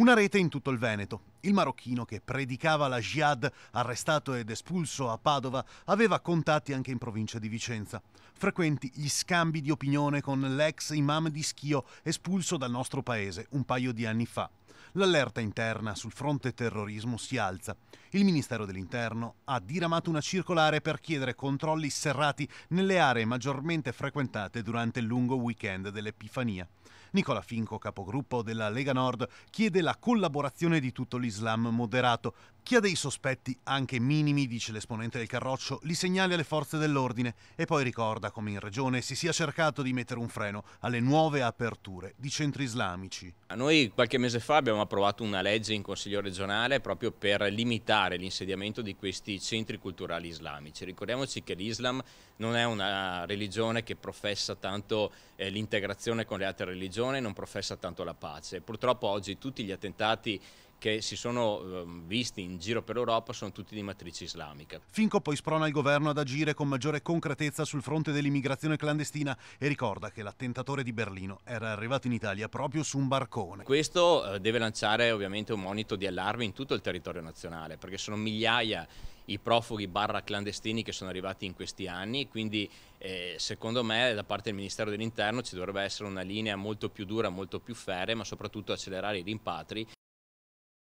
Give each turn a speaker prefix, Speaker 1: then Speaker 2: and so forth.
Speaker 1: Una rete in tutto il Veneto. Il marocchino che predicava la jihad, arrestato ed espulso a Padova, aveva contatti anche in provincia di Vicenza. Frequenti gli scambi di opinione con l'ex imam di Schio, espulso dal nostro paese un paio di anni fa. L'allerta interna sul fronte terrorismo si alza. Il Ministero dell'Interno ha diramato una circolare per chiedere controlli serrati nelle aree maggiormente frequentate durante il lungo weekend dell'Epifania. Nicola Finco, capogruppo della Lega Nord, chiede la collaborazione di tutto l'Islam moderato. Chi ha dei sospetti, anche minimi, dice l'esponente del Carroccio, li segnali alle forze dell'ordine e poi ricorda come in regione si sia cercato di mettere un freno alle nuove aperture di centri islamici. A noi qualche mese
Speaker 2: fa abbiamo abbiamo approvato una legge in Consiglio regionale proprio per limitare l'insediamento di questi centri culturali islamici. Ricordiamoci che l'Islam non è una religione che professa tanto eh, l'integrazione con le altre religioni, non professa tanto la pace. Purtroppo oggi tutti gli attentati che si sono ehm, visti in giro per l'Europa sono tutti di matrice islamica.
Speaker 1: Finco poi sprona il governo ad agire con maggiore concretezza sul fronte dell'immigrazione clandestina e ricorda che l'attentatore di Berlino era arrivato in Italia proprio su un barcone.
Speaker 2: Questo eh, deve lanciare ovviamente un monito di allarme in tutto il territorio nazionale perché sono migliaia i profughi barra clandestini che sono arrivati in questi anni, quindi eh, secondo me da parte del Ministero dell'Interno ci dovrebbe essere una linea molto più dura, molto più ferrea, ma soprattutto accelerare i rimpatri